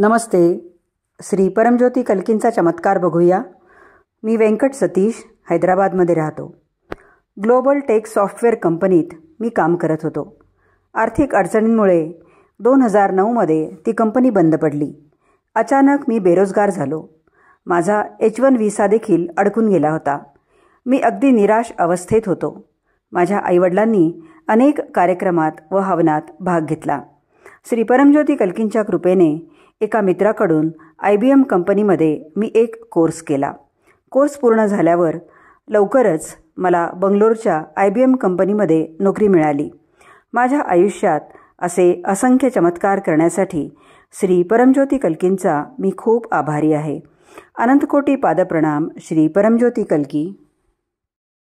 नमस्ते श्री परमज्योती कलकींचा चमत्कार बघूया मी व्यंकट सतीश हैदराबादमध्ये राहतो ग्लोबल टेक सॉफ्टवेअर कंपनीत मी काम करत होतो आर्थिक अडचणींमुळे दोन हजार नऊमध्ये ती कंपनी बंद पडली अचानक मी बेरोजगार झालो माझा एच वन व्हिसा देखील अडकून गेला होता मी अगदी निराश अवस्थेत होतो माझ्या आईवडिलांनी अनेक कार्यक्रमात व हवनात भाग घेतला श्री परमज्योती कल्कींच्या कृपेने एका मित्राकडून आय बी एम कंपनीमध्ये मी एक कोर्स केला कोर्स पूर्ण झाल्यावर लवकरच मला बंगलोरच्या आय बी एम कंपनीमध्ये नोकरी मिळाली माझ्या आयुष्यात असे असंख्य चमत्कार करण्यासाठी श्री परमज्योती कल्कींचा मी खूप आभारी आहे अनंतकोटी पादप्रणाम श्री परमज्योती कल्की